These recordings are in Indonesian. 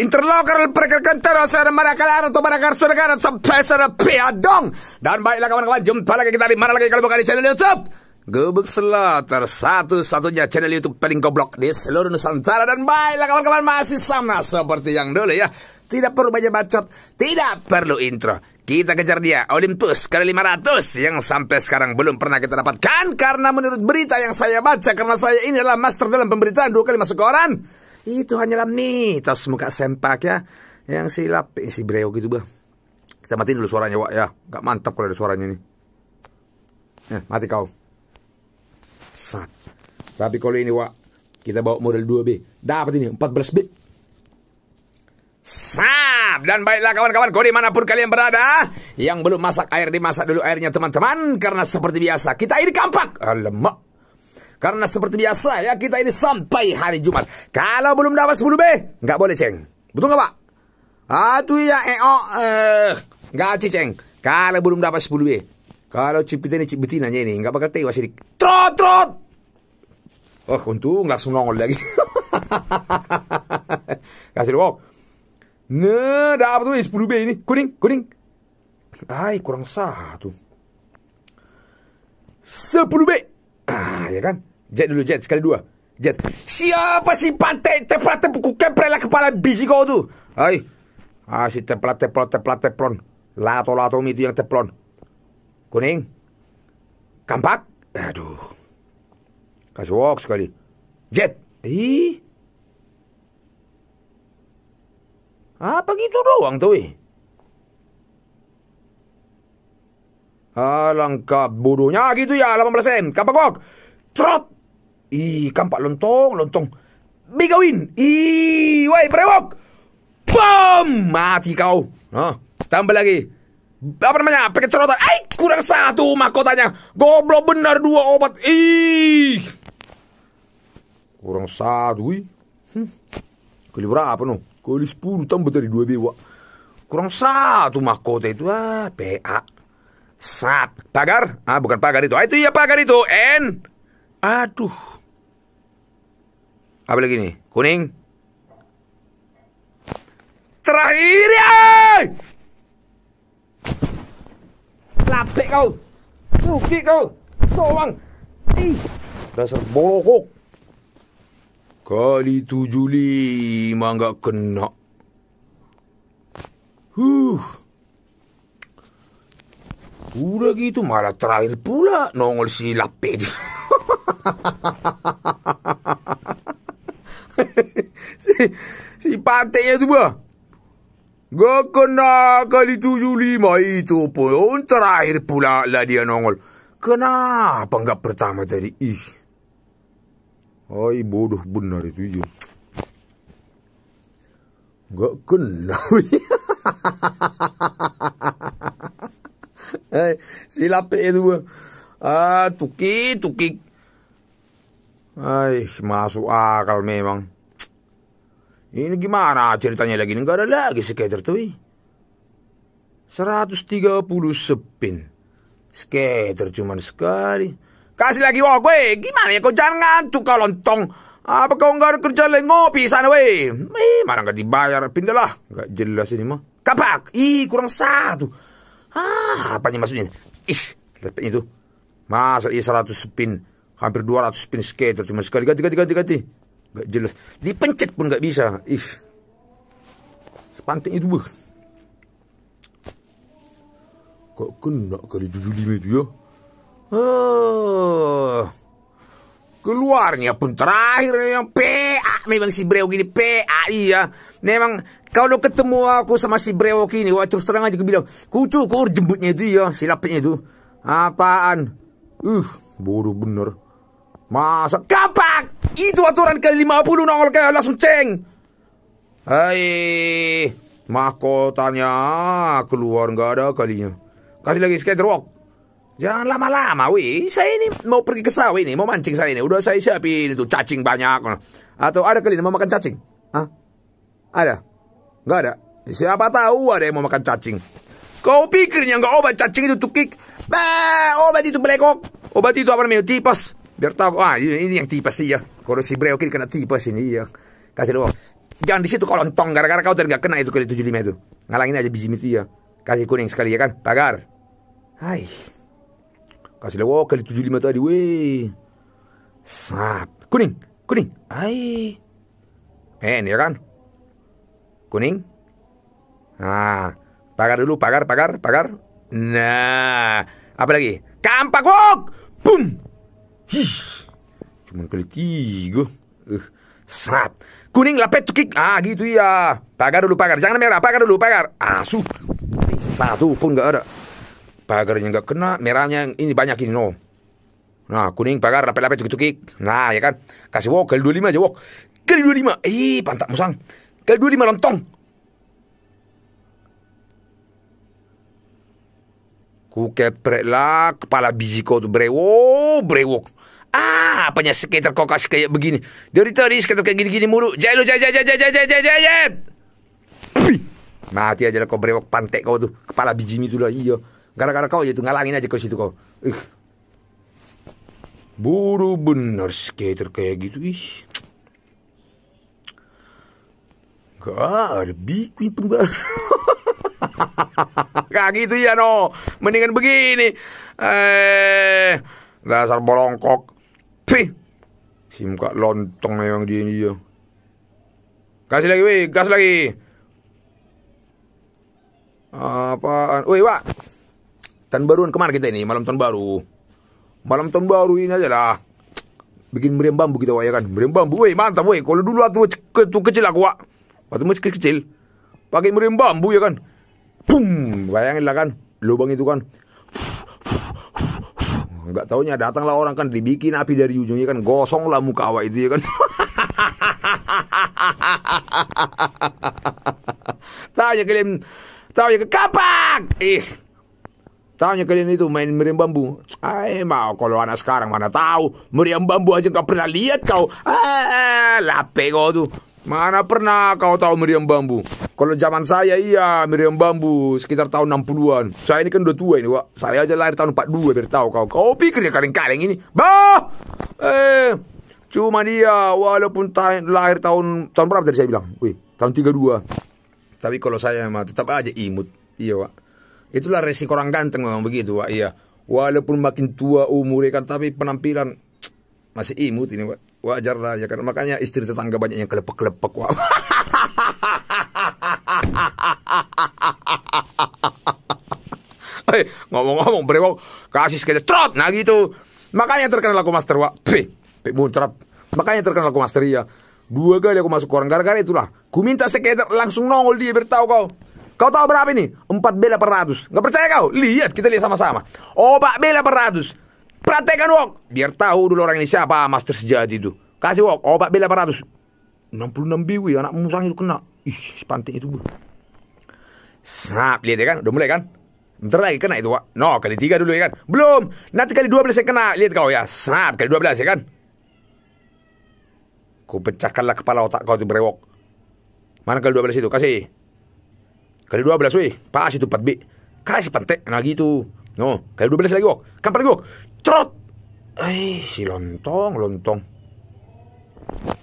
Interloker dan mana kalah atau sudah saudara sampai sana piadong. Dan baiklah kawan-kawan, jumpa lagi kita di mana lagi kalau bukan di channel YouTube. Gubuk Selat satu-satunya channel YouTube paling goblok di seluruh Nusantara dan baiklah kawan-kawan masih sama seperti yang dulu ya. Tidak perlu banyak bacot, tidak perlu intro. Kita kejar dia, Olympus kali 500 yang sampai sekarang belum pernah kita dapatkan karena menurut berita yang saya baca karena saya ini adalah master dalam pemberitaan dua kali masuk koran. Itu hanyalah mitos muka sempak ya. Yang silap eh, si Breo gitu bah. Kita matiin dulu suaranya Wak ya. Gak mantap kalau ada suaranya nih. Eh, ya, mati kau. Sat. Tapi kalau ini Wak. Kita bawa model 2B. Dapat ini 14B. Sap. Dan baiklah kawan-kawan. Kau dimanapun kalian berada. Yang belum masak air dimasak dulu airnya teman-teman. Karena seperti biasa kita ini kampak. lemak karena seperti biasa ya kita ini sampai hari Jumat. Kalau belum dapat 10 B, nggak boleh ceng. Betul nggak pak? Aduh ya eo, eh, oh, eh. gaji ceng. Kalau belum dapat 10 B, kalau cip kita ini cip betinanya ini nggak bakal tewas ini. Trot trot. Oh untung langsung nongol lagi. Kasih dong. Nah, dapat tuh 10 B ini kuning kuning. Ay kurang satu. 10 B. Ah, ya kan? Jet dulu Jet Sekali dua Jet Siapa si pantai teplate buku kepre kepala biji kau tu Hai Ah si teplat teplon teplat teplon Lato lato itu yang teplon Kuning Kampak Aduh Kasih walk sekali Jet Ih Apa gitu doang tuh Alangkah bodohnya gitu ya 18 sen. Kampak walk Trot Ih, kampak lontong, lontong. Bigawin. I, woi, brewok. Bom! Mati kau. Nah, tambah lagi. Apa namanya? Pakai cerotan. Ai, kurang satu mahkotanya. Goblok benar dua obat. Ih. Kurang satu. wih. Hmm. Kali berapa no? Kali sepuluh tambah dari dua bewa. Kurang satu mahkota itu. Ah, PA. Sat. Pagar? Ah, bukan pagar itu. Ah, itu ya pagar itu. N. Aduh. Apa lagi ni? Kuning. Terakhir ya! Lapik kau. Rugi kau. Sorang. Ih. Dasar bolok kau. Kali tujuh lima enggak kena. Huh. Udah gitu malah terakhir pula nongol si lapik. Hahaha. si Simpatiknya tu bah. Gak kena kali tujuh lima itu pun. Terakhir pula lah dia nongol. Kenapa enggak pertama tadi? Ih. Ay bodoh benar itu ya. gak kena. si silap itu Ah, tukik, tukik. Ay, masuk akal memang. Ini gimana ceritanya lagi? Nggak ada lagi skater tuh. tiga 130 spin. Skater cuman sekali. Kasih lagi wak weh. Gimana ya kau jangan ngantuk kau lontong. Apa kau enggak ada kerja lagi ngopi sana weh. Eh mana enggak dibayar. Pindahlah. Enggak jelas ini mah. Kapak. Ih kurang satu. Ah apa apanya maksudnya? Ih lepeknya itu. Masa iya 100 spin. Hampir 200 spin skater cuma sekali. Ganti ganti ganti ganti. Gak jelas. Dipencet pun gak bisa. ih, Sepanting itu Kok kena kali 75 itu ya? Ah. Keluarnya pun terakhir yang PA. Memang si Breo gini PA iya. Memang kalau ketemu aku sama si Breo gini. Wah terus terang aja aku bilang. Kucukur jembutnya itu ya. Silapnya itu. Apaan? Uh, bodoh bener. Masa kapak? Itu aturan ke-50 nongol kayak langsung ceng. Hai, mahkotanya keluar gak ada kalinya. Kasih lagi skate rock. Jangan lama-lama, wih. Saya ini mau pergi ke sawah ini, mau mancing saya ini. Udah saya siapin itu cacing banyak. Atau ada kali mau makan cacing? Hah? Ada? Gak ada. Siapa tahu ada yang mau makan cacing. Kau pikirnya gak obat cacing itu tukik? Bah, obat itu belekok. Obat itu apa namanya? Tipes biar tahu ah iya, ini yang tipe sih ya kalau si Breo kiri kena sih ini ya kasih doang jangan di situ kalau lontong gara-gara kau tidak kena itu kali 75 itu ngalangin aja biji itu ya kasih kuning sekali ya kan pagar hai kasih lewat kali 75 tadi weh sap kuning kuning hai pen ya kan kuning ah pagar dulu pagar pagar pagar nah apa lagi kampak wok boom Hih, cuman kali tiga. Uh, eh, snap. Kuning lapet tukik. Ah gitu ya. Pagar dulu pagar. Jangan merah. Pagar dulu pagar. Asu. Ah, Satu pun gak ada. Pagarnya nggak kena. Merahnya ini banyak ini no. Nah kuning pagar lapet lapet tukik tukik. Nah ya kan. Kasih wok kali dua lima aja wok. Kali dua lima. Ih pantak musang. Kali dua lima lontong. Ku keprek lah kepala biji kau tuh brewok brewok. Ah, apanya skater kokas kayak begini. Dari tadi skater kayak gini-gini mulu. Jaya lu, jaya, jaya, jaya, jaya, jaya, jaya. Mati aja lah kau brewok pantek kau tuh. Kepala biji itu lah, iya. Gara-gara kau ya tuh ngalangin aja kau situ kau. Ih. Buru bener skater kayak gitu, ih. Gak ada bikin pembaru. Gak gitu ya no Mendingan begini Eh Dasar bolongkok Pih. Si muka lontong memang dia ini dia. Kasih lagi weh, gas lagi. Apaan? Weh, Pak. Tahun baru, kan kemana kita ini? Malam tahun baru. Malam tahun baru ini aja lah. Bikin meriam bambu kita wah ya kan. Meriam bambu, weh, mantap weh. Kalau dulu waktu kecil, kecil aku, Wak. Waktu masih kecil, kecil pakai meriam bambu ya kan. Pum, bayangin lah kan lubang itu kan nggak taunya datanglah orang kan dibikin api dari ujungnya kan gosong lah muka awak itu ya kan tanya kalian tanya ke kapak ih Tanya kalian itu main meriam bambu. Ay, mau kalau anak sekarang mana tahu. Meriam bambu aja nggak pernah lihat kau. Ah, lapego tuh. Mana pernah kau tahu meriam bambu? Kalau zaman saya iya meriam bambu sekitar tahun 60-an. Saya ini kan udah tua ini, Wak. Saya aja lahir tahun 42 biar tahu kau. Kau pikir ya kaleng-kaleng ini? Bah! Eh, cuma dia walaupun ta lahir tahun tahun berapa tadi saya bilang? Wih, tahun 32. Tapi kalau saya mah tetap aja imut. Iya, Wak. Itulah resiko orang ganteng memang begitu, Wak. Iya. Walaupun makin tua umurnya kan tapi penampilan masih imut ini, Wak wajar lah ya kan makanya istri tetangga banyak yang kelepek-kelepek wah eh, hey, ngomong-ngomong brewok kasih sekali trot nah gitu makanya terkenal aku master p bun muncrat makanya terkenal aku master ya dua kali aku masuk orang gara-gara itulah ku minta sekedar langsung nongol dia beritahu kau Kau tahu berapa ini? empat bela peratus ratus. Gak percaya kau? Lihat, kita lihat sama-sama. oh Obat bela peratus Praktekan Wok. Biar tahu dulu orang ini siapa master sejati itu. Kasih Wok obat bela 400. 66 biwi anak musang itu kena. Ih, panting itu, Bu. Snap, lihat ya kan? Udah mulai kan? Bentar lagi kena itu, Wak. No, kali tiga dulu ya kan? Belum. Nanti kali 12 yang kena. Lihat kau ya. Snap, kali 12 ya kan? Ku pecahkanlah kepala otak kau itu berewok. Mana kali 12 itu? Kasih. Kali 12, weh. Pas itu 4 bi. Kasih pantek. Nah gitu. No, kali 12 lagi wok. Kampar lagi wok. Trot. Ay, si lontong, lontong.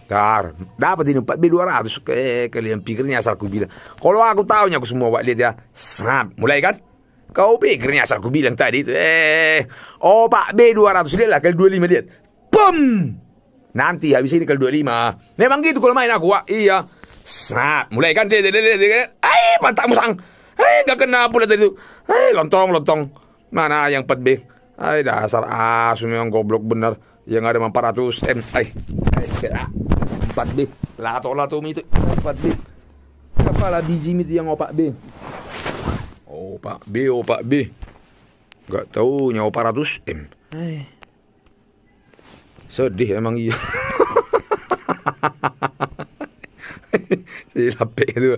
Kar, dapat ini empat b 200 eh, Kalian pikirnya asal aku bilang Kalau aku tahunya aku semua Wak, lihat ya Snap, mulai kan? Kau pikirnya asal aku bilang tadi Eh, oh Pak B200 lah, kali lima lihat Pum Nanti habis ini kali lima. Memang gitu kalau main aku wak Iya Snap, mulai kan? Eh, pantak musang Eh, gak kena pula tadi itu Eh, lontong, lontong Mana yang 4B? Ay, dasar asu memang goblok bener. Yang ada 400 M. Ay, ay kira. 4B. Lato-lato itu 4B. Kepala biji itu yang opak B. Oh, Pak B, oh B. Gak tau nyawa 400 M. Ay. Sedih emang iya. Jadi lapik itu.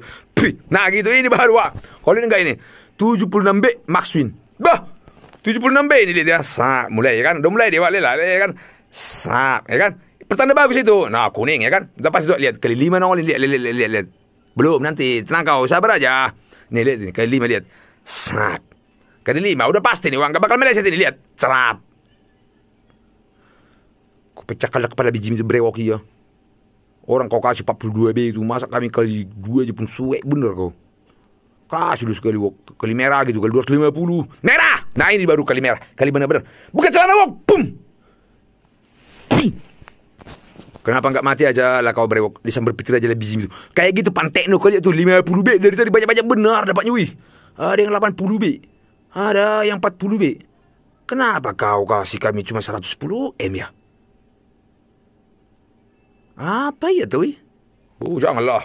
Nah gitu ini baru wak. Kalau ini enggak ini. 76 B Max Bah, 76 ini dia sap mulai ya kan. udah mulai dia buat lelah ya kan. Sap ya kan. Pertanda bagus itu. Nah, kuning ya kan. Lepas tuh lihat kali lima nongolin lihat lihat lihat lihat. Belum nanti. Tenang kau, sabar aja. Nih lihat ini kali lima lihat. Sap. Kali lima udah pasti nih uang gak bakal meleset ini lihat. Cerap. pecah pecahkanlah kepala biji itu brewoki ya. Orang kau kasih 42 B itu masa kami kali dua aja pun suwe bener kau kasih lu sekali wok kali merah gitu kali 250 merah nah ini baru kali merah kali bukan celana wok pum Kenapa nggak mati aja lah kau brewok Disambar petir aja lebih gitu Kayak gitu pantekno kau lihat tuh 50 B Dari tadi banyak-banyak benar dapatnya wih Ada yang 80 B Ada yang 40 B Kenapa kau kasih kami cuma 110 M ya Apa ya tuh wih Oh janganlah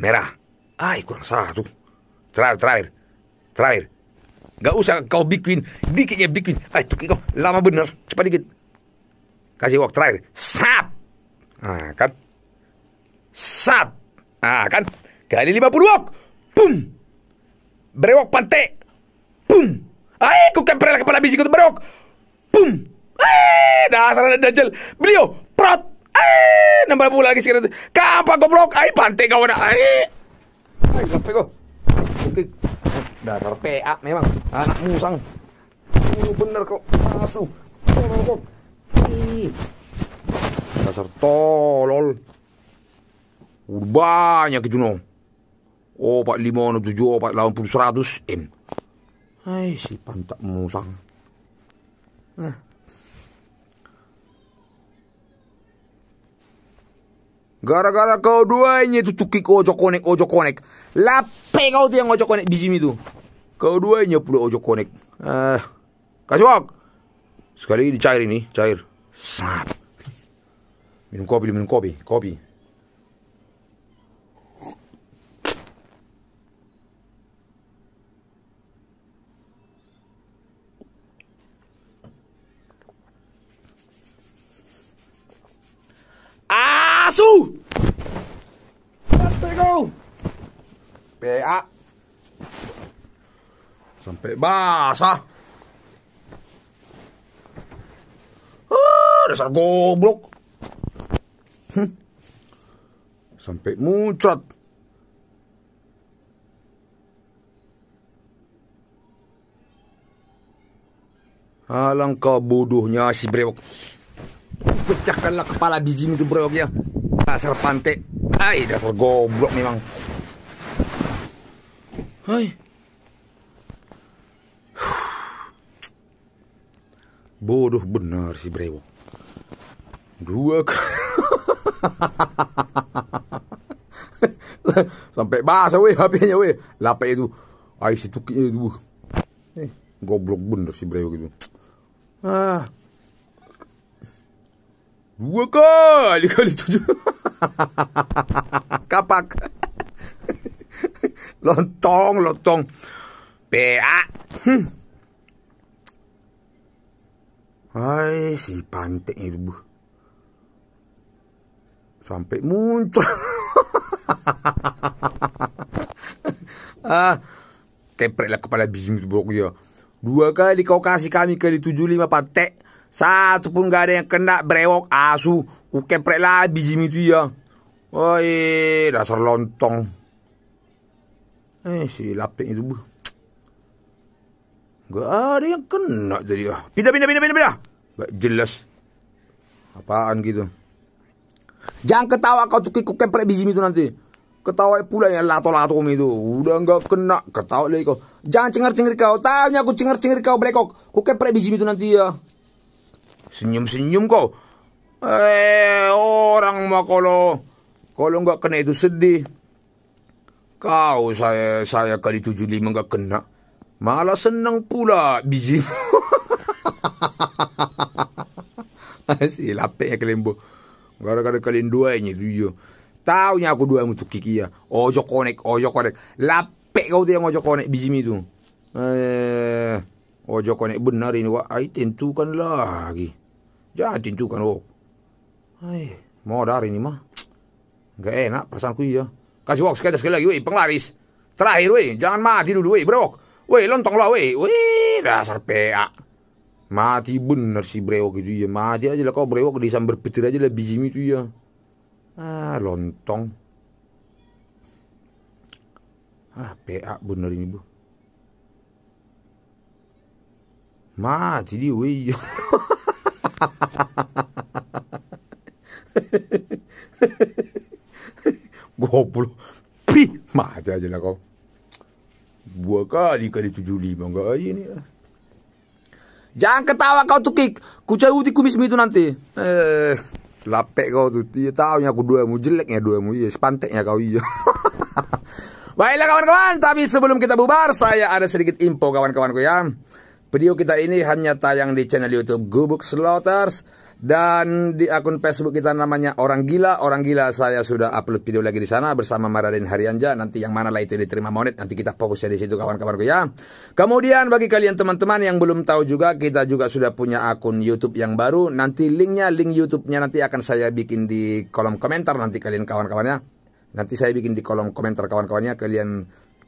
Merah Ay, kurang satu. Terakhir, terakhir. Terakhir. Gak usah kau bikin. Dikitnya bikin. Ay, tuki kau. Lama bener. Cepat dikit. Kasih waktu terakhir. Sap. Nah, kan. Sap. Nah, kan. Kali 50 wok. Pum. Berewok pantai. Pum. Ay, kau kemperlah kepala bisik itu berewok. Pum. Ay, dasar ada dajel. Beliau. Prot. Eh, nambah pula lagi sekarang. Kapan goblok? Ay, pantai kau ada. Ay. Hai, lepe kok. Oke. Dasar PA memang. Anak musang. Uh, bener kok. Masuk. Tolong kok. Dasar tolol. Udah banyak itu no. Oh, Pak Limono, tujuh, oh, delapan puluh seratus, M. Hai, si pantak musang. Gara-gara kau duanya itu tukik ojo konek ojo konek. Lape kau tuh yang ojo konek di sini tuh. Kau duanya pula ojo konek. Eh, kasih wak. Sekali dicair ini, cair. Snap. Minum kopi, minum kopi, kopi. palsu. PA. Sampai basah. Ah, dasar goblok. Sampai muncrat. Alangkah bodohnya si brewok. Pecahkanlah kepala bijimu itu brewoknya. Dasar nah, pantai. Hai, dasar goblok memang. Hai. Bodoh benar si Brewo. Dua Sampai basah weh HP-nya weh. Lapak itu. ais itu. Eh, goblok bener si Brewo gitu. Ah. Dua kali kali tujuh. Kapak. lontong, lontong. pa Hmm. Hai, si pantek ibu, Sampai muncul. ah, lah kepala bising itu buruk ya. Dua kali kau kasih kami kali tujuh lima pantek, Satu pun gak ada yang kena berewok asu. Ku keprek lah biji itu ya. Oi, dasar lontong. Eh, si lapik itu bu. Gak ada yang kena jadi. Ah. Pindah, pindah, pindah, pindah, pindah. Gak jelas. Apaan gitu. Jangan ketawa kau tuh kau keprek biji itu nanti. Ketawa pula yang lato-lato itu. Udah gak kena. Ketawa lagi kau. Jangan cengar-cengir kau. Tanya aku cengar-cengir kau belekok. Kau keprek biji itu nanti ya. Senyum-senyum kau. Eh, orang mah kalau kalau nggak kena itu sedih. Kau saya saya kali tujuh lima nggak kena. Malah senang pula biji. Ah, si lapek ya kelembo. Gara-gara kalian dua ini tujuh. Tahu aku dua untuk kiki ya. Ojo konek, ojo konek. Lapek kau tu yang ojo konek biji itu. Eh, ojo konek benar ini wah. Ai tentukan lagi. Jangan tentukan oh. Hai, mau dari ini mah. Gak enak perasaanku iya. Kasih wok sekali sekali lagi woi, penglaris. Terakhir woi, jangan mati dulu woi, brewok. Woi, lontong lah woi, woi, dasar PA. Mati bener si brewok itu ya. Mati aja lah kau brewok di sambar petir aja lah biji itu ya. Ah, lontong. Ah, PA bener ini, Bu. Mati dia, weh. Iya. goblok. Pi, mati aja lah kau. Dua kali kali tujuh lima enggak aja ini. Jangan ketawa kau tuh kik. Ku cari uti kumismu itu nanti. Eh, lapek kau tuh. dia tahu aku dua mu jeleknya dua mu ya sepanteknya kau iya. Baiklah kawan-kawan, tapi sebelum kita bubar, saya ada sedikit info kawan-kawanku ya. Video kita ini hanya tayang di channel YouTube Gubuk Slaughters. Dan di akun Facebook kita namanya Orang Gila. Orang Gila saya sudah upload video lagi di sana bersama Maradin Haryanja. Nanti yang mana lah itu diterima monet. Nanti kita fokusnya di situ kawan-kawanku ya. Kemudian bagi kalian teman-teman yang belum tahu juga. Kita juga sudah punya akun Youtube yang baru. Nanti linknya, link Youtube-nya nanti akan saya bikin di kolom komentar. Nanti kalian kawan-kawannya. Nanti saya bikin di kolom komentar kawan-kawannya. Kalian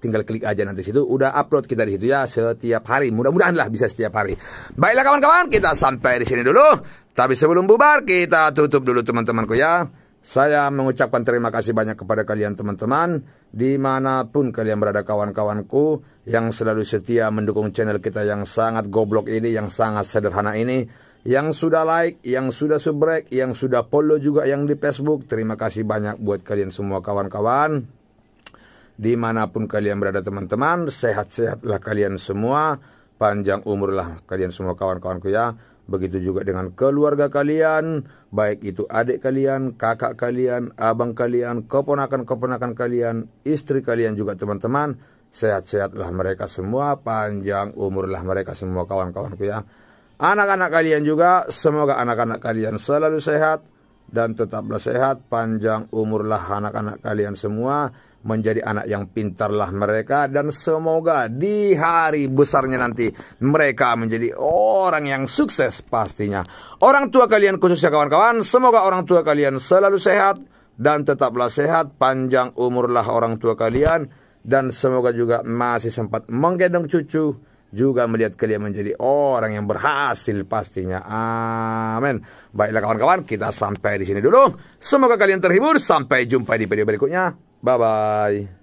tinggal klik aja nanti situ. Udah upload kita di situ ya setiap hari. Mudah-mudahan lah bisa setiap hari. Baiklah kawan-kawan, kita sampai di sini dulu. Tapi sebelum bubar, kita tutup dulu teman-temanku ya. Saya mengucapkan terima kasih banyak kepada kalian teman-teman Dimanapun kalian berada kawan-kawanku Yang selalu setia mendukung channel kita yang sangat goblok ini Yang sangat sederhana ini Yang sudah like, yang sudah subrek, yang sudah follow juga yang di Facebook Terima kasih banyak buat kalian semua kawan-kawan dimanapun kalian berada teman-teman sehat-sehatlah kalian semua panjang umurlah kalian semua kawan-kawanku ya begitu juga dengan keluarga kalian baik itu adik kalian kakak kalian abang kalian keponakan-keponakan kalian istri kalian juga teman-teman sehat-sehatlah mereka semua panjang umurlah mereka semua kawan-kawanku ya anak-anak kalian juga semoga anak-anak kalian selalu sehat dan tetaplah sehat, panjang umurlah anak-anak kalian semua, menjadi anak yang pintarlah mereka dan semoga di hari besarnya nanti mereka menjadi orang yang sukses pastinya. Orang tua kalian khususnya kawan-kawan, semoga orang tua kalian selalu sehat dan tetaplah sehat, panjang umurlah orang tua kalian dan semoga juga masih sempat menggendong cucu juga melihat kalian menjadi orang yang berhasil pastinya. Amin. Baiklah kawan-kawan, kita sampai di sini dulu. Semoga kalian terhibur. Sampai jumpa di video berikutnya. Bye-bye.